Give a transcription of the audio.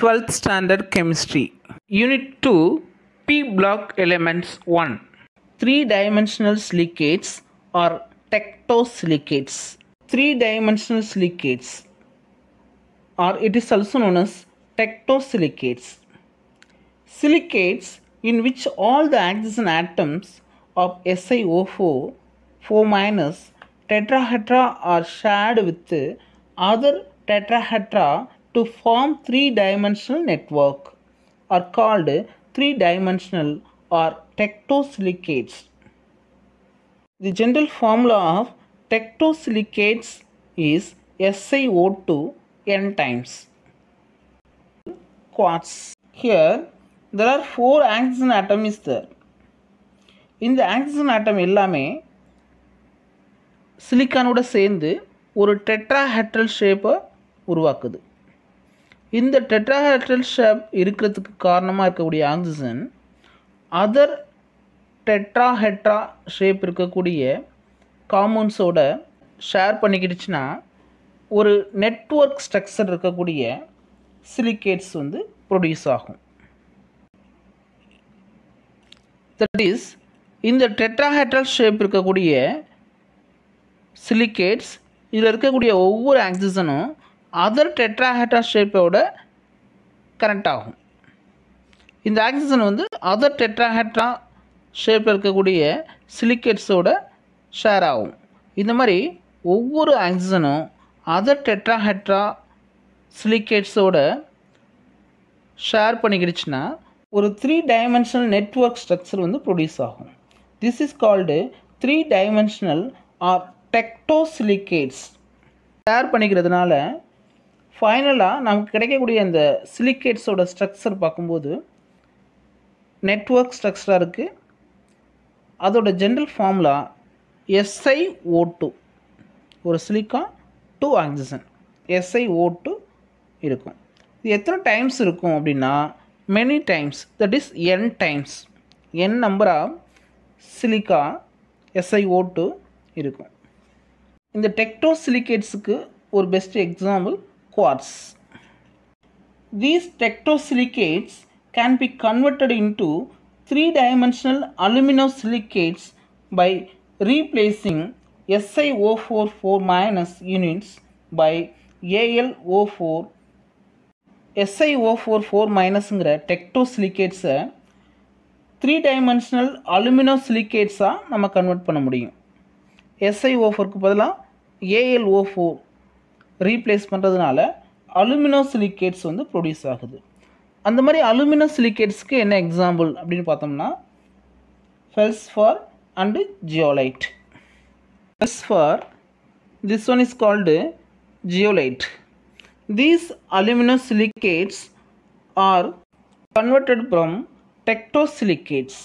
12th Standard Chemistry Unit 2 P Block Elements 1 Three-dimensional silicates or tectosilicates Three-dimensional silicates or it is also known as tectosilicates Silicates in which all the oxygen atoms of SiO4 4 minus tetrahedra are shared with other tetrahedra to form three-dimensional network are called three-dimensional or tectosilicates. The general formula of tectosilicates is SiO2 n times. Quartz. Here there are four oxygen atoms there. In இந்த oxygen atom எல்லாமே சிலிக்கானோட சேர்ந்து ஒரு tetra ஹெட்ரல் ஷேப்பை உருவாக்குது இந்த tetrahedral shape இருக்கிறதுக்கு காரணமாக இருக்கக்கூடிய ஆக்சிஜன் அதர் டெட்ராஹெட்ரா ஷேப் இருக்கக்கூடிய காம்பவுண்ட்ஸோட ஷேர் பண்ணிக்கிடுச்சுன்னா ஒரு நெட்ஒர்க் ஸ்ட்ரக்சர் இருக்கக்கூடிய சிலிகேட்ஸ் வந்து ப்ரொடியூஸ் ஆகும் தட் இஸ் இந்த டெட்ராஹெட்ரல் ஷேப் இருக்கக்கூடிய சிலிகேட்ஸ் இதில் இருக்கக்கூடிய ஒவ்வொரு ஆக்சிஜனும் அதர் டெட்ராஹெட்ரா ஷேப்போட கனெக்ட் ஆகும் இந்த ஆக்சிஜன் வந்து அதர் டெட்ராஹெட்ரா ஷேப்பில் இருக்கக்கூடிய சிலிக்கேட்ஸோட ஷேர் ஆகும் இந்த மாதிரி ஒவ்வொரு ஆக்சிஜனும் அதர் டெட்ராஹெட்ரா சிலிக்கேட்ஸோட ஷேர் பண்ணிக்கிடுச்சுன்னா ஒரு த்ரீ டைமென்ஷனல் நெட்ஒர்க் ஸ்ட்ரக்சர் வந்து ப்ரொடியூஸ் ஆகும் this is called three dimensional or tectosilicates share பண்ணிக்கிறதுனால ஃபைனலாக நமக்கு கிடைக்கக்கூடிய இந்த சிலிக்கேட்ஸோட ஸ்ட்ரக்சர் பார்க்கும்போது நெட்ஒர்க் ஸ்ட்ரக்சராக இருக்குது அதோட general formula SI O two ஒரு silica two oxygen SI O two இருக்கும் இது எத்தனை டைம்ஸ் இருக்கும் அப்படின்னா many times that is n times n நம்பராக சிலிக்கா எஸ்ஐ ஓ டூ இருக்கும் இந்த டெக்டோ சிலிக்கேட்ஸுக்கு ஒரு best example quartz. These tectosilicates can be converted into three-dimensional aluminosilicates by replacing SiO44- units by AlO4 SiO44-ங்கிற டெக்டோசிலிகேட்ஸை த்ரீ டைமென்ஷனல் அலுமினோ சிலிகேட்ஸாக நம்ம convert பண்ண முடியும் எஸ்ஐஓ ஃபோருக்கு பதிலாக ரீப்ளேஸ் பண்ணுறதுனால அலுமினோ சிலிகேட்ஸ் வந்து ப்ரொடியூஸ் ஆகுது அந்த மாதிரி அலுமினோ சிலிகேட்ஸ்க்கு என்ன எக்ஸாம்பிள் அப்படின்னு பார்த்தோம்னா feldspar and zeolite feldspar this one is called zeolite these aluminosilicates are converted from டெக்டோசிலிகேட்ஸ்